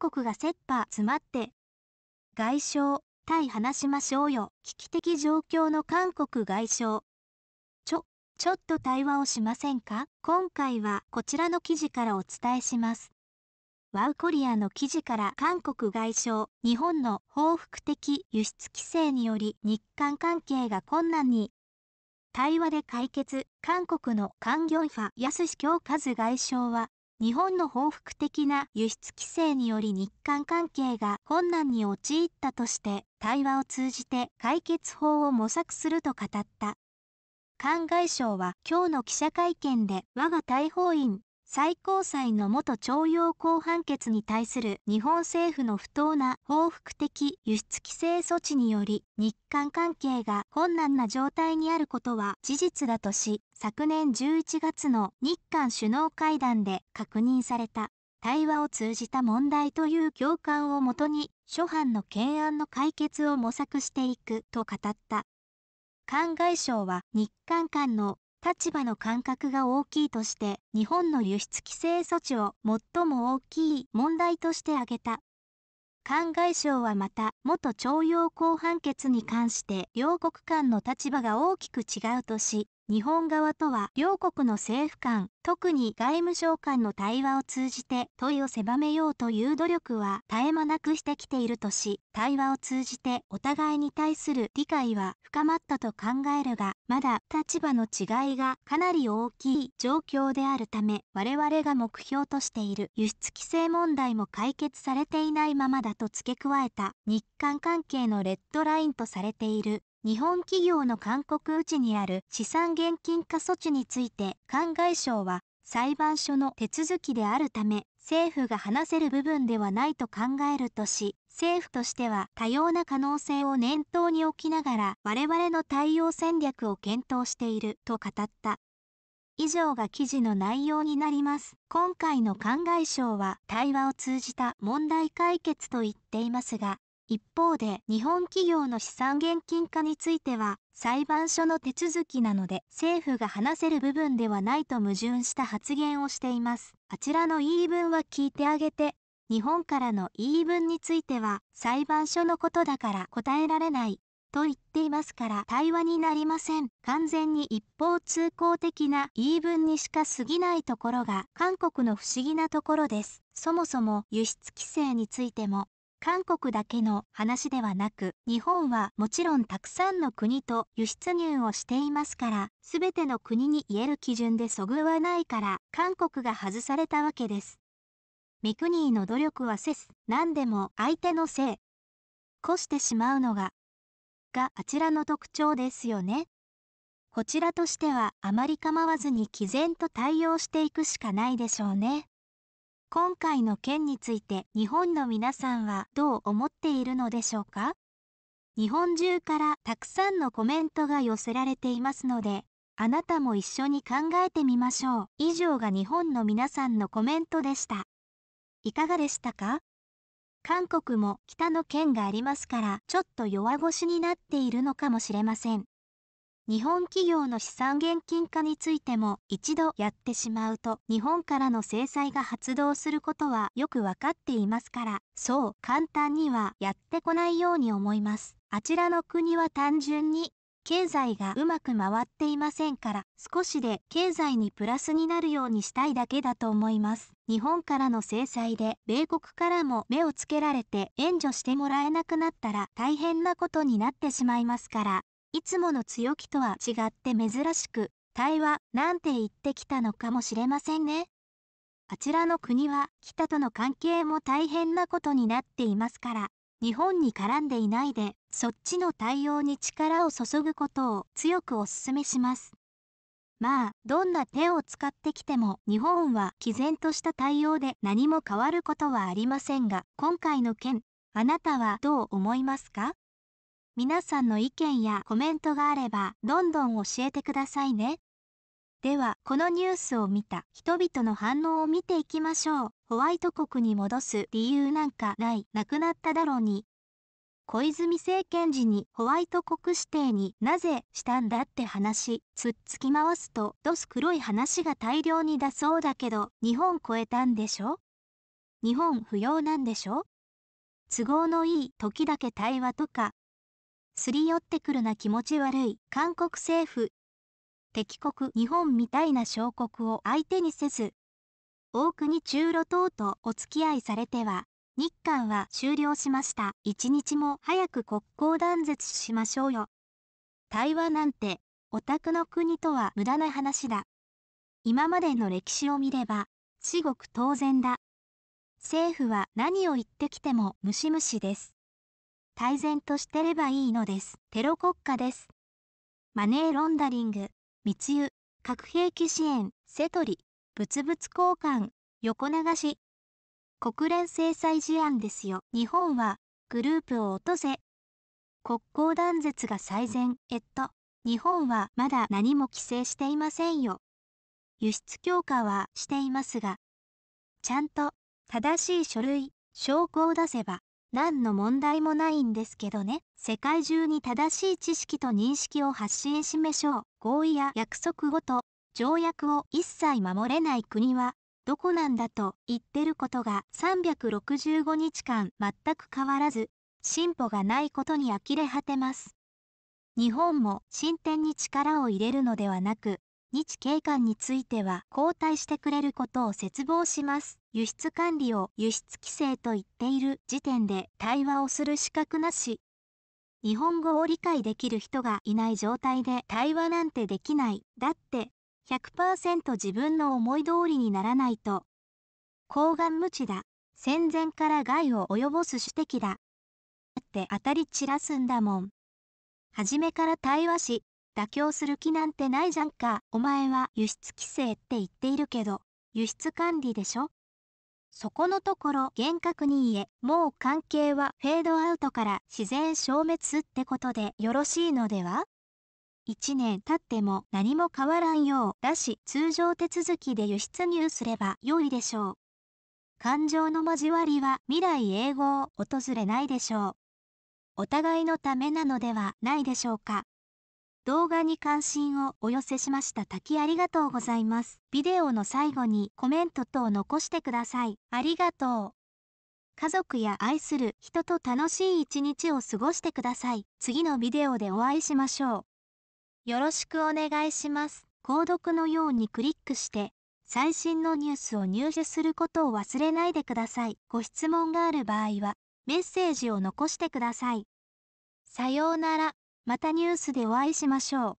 韓国が切羽詰まって、外相、対話しましょうよ。危機的状況の韓国外相。ちょ、ちょっと対話をしませんか今回はこちらの記事からお伝えします。ワウコリアの記事から韓国外相、日本の報復的輸出規制により日韓関係が困難に。対話で解決、韓国の官業ファ安志京和外相は日本の報復的な輸出規制により日韓関係が困難に陥ったとして対話を通じて解決法を模索すると語った。韓外相は今日の記者会見で我が大法院最高裁の元徴用工判決に対する日本政府の不当な報復的輸出規制措置により日韓関係が困難な状態にあることは事実だとし昨年11月の日韓首脳会談で確認された対話を通じた問題という共感をもとに諸般の懸案の解決を模索していくと語った。外は日韓間の立場の感覚が大きいとして日本の輸出規制措置を最も大きい問題として挙げた。韓外相はまた元徴用工判決に関して両国間の立場が大きく違うとし日本側とは両国の政府間特に外務省間の対話を通じて問いを狭めようという努力は絶え間なくしてきているとし対話を通じてお互いに対する理解は深まったと考えるがまだ立場の違いがかなり大きい状況であるため、我々が目標としている輸出規制問題も解決されていないままだと付け加えた、日韓関係のレッドラインとされている日本企業の韓国うちにある資産現金化措置について、韓外省は裁判所の手続きであるため、政府が話せる部分ではないと考えるとし、政府としては多様な可能性を念頭に置きながら我々の対応戦略を検討していると語った。以上が記事の内容になります。今回の考え賞は対話を通じた問題解決と言っていますが、一方で日本企業の資産現金化については裁判所の手続きなので政府が話せる部分ではないと矛盾した発言をしています。あちらの言い分は聞いてあげて日本からの言い分については裁判所のことだから答えられないと言っていますから対話になりません完全に一方通行的な言い分にしか過ぎないところが韓国の不思議なところですそもそも輸出規制についても韓国だけの話ではなく日本はもちろんたくさんの国と輸出入をしていますから全ての国に言える基準でそぐわないから韓国が外されたわけですミクニーの努力はせす、何でも相手のせい。こしてしまうのが、があちらの特徴ですよね。こちらとしてはあまり構わずに毅然と対応していくしかないでしょうね。今回の件について日本の皆さんはどう思っているのでしょうか日本中からたくさんのコメントが寄せられていますので、あなたも一緒に考えてみましょう。以上が日本の皆さんのコメントでした。いかがでしたか韓国も北の県がありますからちょっと弱腰になっているのかもしれません。日本企業の資産現金化についても一度やってしまうと日本からの制裁が発動することはよくわかっていますからそう簡単にはやってこないように思いますあちらの国は単純に経済がうまく回っていませんから少しで経済にプラスになるようにしたいだけだと思います日本からの制裁で米国からも目をつけられて援助してもらえなくなったら大変なことになってしまいますからいつもの強気とは違って珍しく対話なんて言ってきたのかもしれませんねあちらの国は北との関係も大変なことになっていますから日本に絡んでいないで、そっちの対応に力を注ぐことを強くお勧めします。まあ、どんな手を使ってきても日本は毅然とした対応で何も変わることはありませんが、今回の件、あなたはどう思いますか皆さんの意見やコメントがあれば、どんどん教えてくださいね。ではこのニュースを見た人々の反応を見ていきましょうホワイト国に戻す理由なんかないなくなっただろうに小泉政権時にホワイト国指定になぜしたんだって話つっつき回すとドス黒い話が大量に出そうだけど日本超えたんでしょ日本不要なんでしょ都合のいい時だけ対話とかすり寄ってくるな気持ち悪い韓国政府敵国日本みたいな小国を相手にせず、大国中路等とお付き合いされては、日韓は終了しました。一日も早く国交断絶しましょうよ。対話なんて、オタクの国とは無駄な話だ。今までの歴史を見れば、至極当然だ。政府は何を言ってきてもムシムシです。泰然としてればいいのです。テロ国家です。マネーロンダリング。密輸核兵器支援セトリ物々交換横流し国連制裁事案ですよ日本はグループを落とせ国交断絶が最善えっと日本はまだ何も規制していませんよ輸出強化はしていますがちゃんと正しい書類証拠を出せば何の問題もないんですけどね世界中に正しい知識と認識を発信しましょう合意や約束ごと条約を一切守れない国はどこなんだと言ってることが365日間全く変わらず進歩がないことに呆れ果てます日本も進展に力を入れるのではなく日警官については交代してくれることを切望します。輸出管理を輸出規制と言っている時点で対話をする資格なし。日本語を理解できる人がいない状態で対話なんてできない。だって100%自分の思い通りにならないと。抗がん無知だ。戦前から害を及ぼす主敵だ。って当たり散らすんだもん。初めから対話し、妥協する気なんてないじゃんか。お前は輸出規制って言っているけど、輸出管理でしょそこのところ厳格に言え、もう関係はフェードアウトから自然消滅ってことでよろしいのでは1年経っても何も変わらんようだし通常手続きで輸出入すれば良いでしょう。感情の交わりは未来永劫訪れないでしょう。お互いのためなのではないでしょうか。動画に関心をお寄せしました滝ありがとうございます。ビデオの最後にコメント等残してください。ありがとう。家族や愛する人と楽しい一日を過ごしてください。次のビデオでお会いしましょう。よろしくお願いします。購読のようにクリックして、最新のニュースを入手することを忘れないでください。ご質問がある場合は、メッセージを残してください。さようなら。またニュースでお会いしましょう。